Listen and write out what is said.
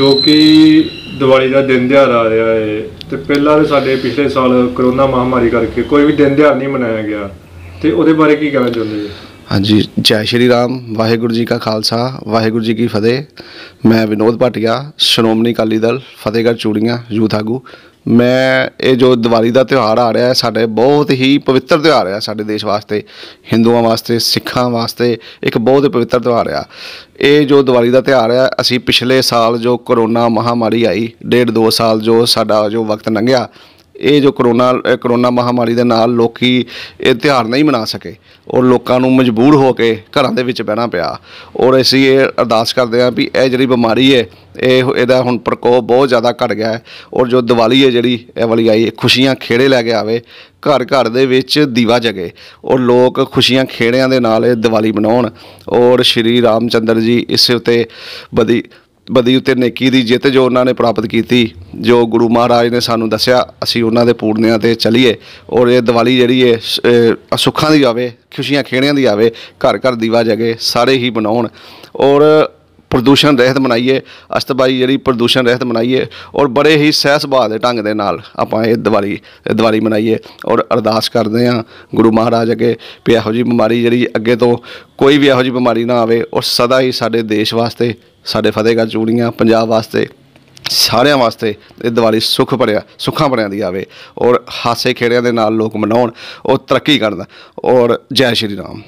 ਜੋ ਕਿ ਦੀਵਾਲੀ ਦਾ ਦਿਨ ਧਿਆਰ ਆ ਰਿਹਾ ਹੈ ਤੇ ਪਹਿਲਾਂ ਤਾਂ ਸਾਡੇ ਪਿਛਲੇ ਸਾਲ ਕਰੋਨਾ ਮਹਾਮਾਰੀ ਕਰਕੇ ਕੋਈ ਵੀ ਦਿਨ ਧਿਆਰ ਨਹੀਂ ਮਨਾਇਆ ਗਿਆ ਤੇ ਉਹਦੇ ਬਾਰੇ ਕੀ ਕਹਿਣਾ ਚਾਹੁੰਦੇ ਜੀ ਹਾਂਜੀ ਜੈ ਸ਼੍ਰੀ ਰਾਮ ਵਾਹਿਗੁਰੂ ਜੀ ਕਾ ਖਾਲਸਾ ਵਾਹਿਗੁਰੂ ਜੀ ਕੀ ਫਤਿਹ ਮੈਂ ਵਿਨੋਦ ਭਟਿਆ ਸ਼੍ਰੋਮਣੀ ਅਕਾਲੀ ਦਲ ਫਤਿਹਗੜ੍ਹ ਚੂੜੀਆਂ ਯੂਥ ਆਗੂ ਮੈਂ ਇਹ ਜੋ ਦੀਵਾਲੀ ਦਾ ਤਿਉਹਾਰ ਆ ਰਿਹਾ ਹੈ ਸਾਡੇ ਬਹੁਤ ਹੀ ਪਵਿੱਤਰ ਤਿਉਹਾਰ ਆ ਸਾਡੇ ਦੇਸ਼ ਵਾਸਤੇ ਹਿੰਦੂਆਂ ਵਾਸਤੇ ਸਿੱਖਾਂ ਵਾਸਤੇ ਇੱਕ ਬਹੁਤ ਹੀ ਪਵਿੱਤਰ ਤਿਉਹਾਰ ਆ ਇਹ ਜੋ ਦੀਵਾਲੀ ਦਾ ਤਿਉਹਾਰ ਆ ਅਸੀਂ ਪਿਛਲੇ ਸਾਲ ਜੋ ਕਰੋਨਾ ਮਹਾਮਾਰੀ ਆਈ ਡੇਢ ਦੋ ਸਾਲ ਜੋ ਸਾਡਾ ਜੋ ਵਕਤ ਲੰਘਿਆ ਇਹ ਜੋ ਕਰੋਨਾ ਕਰੋਨਾ ਮਹਾਮਾਰੀ ਦੇ ਨਾਲ ਲੋਕੀ ਇਹ ਤਿਹਾਰ ਨਹੀਂ ਮਨਾ ਸਕੇ ਔਰ ਲੋਕਾਂ ਨੂੰ ਮਜਬੂਰ ਹੋ ਕੇ ਘਰਾਂ ਦੇ ਵਿੱਚ ਬਹਿਣਾ ਪਿਆ ਔਰ ਅਸੀਂ ਇਹ ਅਰਦਾਸ ਕਰਦੇ ਹਾਂ ਵੀ ਇਹ ਜਿਹੜੀ ਬਿਮਾਰੀ ਹੈ ਇਹ ਇਹਦਾ ਹੁਣ ਪ੍ਰਕੋਪ ਬਹੁਤ ਜ਼ਿਆਦਾ ਘਟ ਗਿਆ ਹੈ ਔਰ ਜੋ ਦੀਵਾਲੀ ਹੈ ਜਿਹੜੀ ਇਹ ਵਾਲੀ ਆਈ ਖੁਸ਼ੀਆਂ ਖੇੜੇ ਲੈ ਕੇ ਆਵੇ ਘਰ ਘਰ ਦੇ ਵਿੱਚ ਦੀਵਾ ਜਗੇ ਔਰ ਲੋਕ ਖੁਸ਼ੀਆਂ ਖੇੜਿਆਂ ਦੇ ਨਾਲ ਇਹ ਦੀਵਾਲੀ ਮਨਾਉਣ ਔਰ ਸ਼੍ਰੀ ਰਾਮਚੰਦਰ ਜੀ ਇਸ ਉਤੇ ਬਦੀ ਬਦੀ ਉਤੇ ਨੇਕੀ ਦੀ ਜਿੱਤ ਜੋ ਉਹਨਾਂ ਨੇ ਪ੍ਰਾਪਤ ਕੀਤੀ ਜੋ ਗੁਰੂ ਮਹਾਰਾਜ ਨੇ ਸਾਨੂੰ ਦੱਸਿਆ ਅਸੀਂ ਉਹਨਾਂ ਦੇ ਪੂਰਨਿਆਂ ਤੇ ਚਲੀਏ ਔਰ ਇਹ ਦੀਵਾਲੀ ਜਿਹੜੀ ਹੈ ਸੁੱਖਾਂ ਦੀ ਆਵੇ ਖੁਸ਼ੀਆਂ ਖੇੜਿਆਂ ਦੀ ਆਵੇ ਘਰ ਘਰ ਦੀਵਾ ਜਗੇ ਸਾਰੇ ਹੀ ਬਣਾਉਣ ਔਰ ਪ੍ਰਦੂਸ਼ਣ ਰਹਿਤ ਬਣਾਈਏ ਅਸਤਬਾਈ ਜਿਹੜੀ ਪ੍ਰਦੂਸ਼ਣ ਰਹਿਤ ਬਣਾਈਏ ਔਰ ਬੜੇ ਹੀ ਸਹਿ ਸੁਭਾਅ ਦੇ ਢੰਗ ਦੇ ਨਾਲ ਆਪਾਂ ਇਹ ਦੀਵਾਲੀ ਦੀਵਾਲੀ ਮਨਾਈਏ ਔਰ ਅਰਦਾਸ ਕਰਦੇ ਆਂ ਗੁਰੂ ਮਹਾਰਾਜ ਅਗੇ ਵੀ ਇਹੋ ਜੀ ਬਿਮਾਰੀ ਜਿਹੜੀ ਅੱਗੇ ਤੋਂ ਕੋਈ ਵੀ ਇਹੋ ਜੀ ਬਿਮਾਰੀ ਨਾ ਆਵੇ ਔਰ ਸਦਾ ਹੀ ਸਾਡੇ ਦੇਸ਼ ਵਾਸਤੇ ਸਾਡੇ ਫਤਿਹਗੜ ਚੂੜੀਆਂ ਪੰਜਾਬ ਵਾਸਤੇ ਸਾਰਿਆਂ ਵਾਸਤੇ ਇਹ ਦੀਵਾਲੀ ਸੁਖ ਭਰਿਆ ਸੁੱਖਾਂ ਭਰਿਆਂ ਦੀ ਆਵੇ ਔਰ ਹਾਸੇ ਖੇੜਿਆਂ ਦੇ ਨਾਲ ਲੋਕ ਮਨਾਉਣ ਔਰ ਤਰੱਕੀ ਕਰਨ ਔਰ ਜੈ ਸ਼੍ਰੀ ਰਾਮ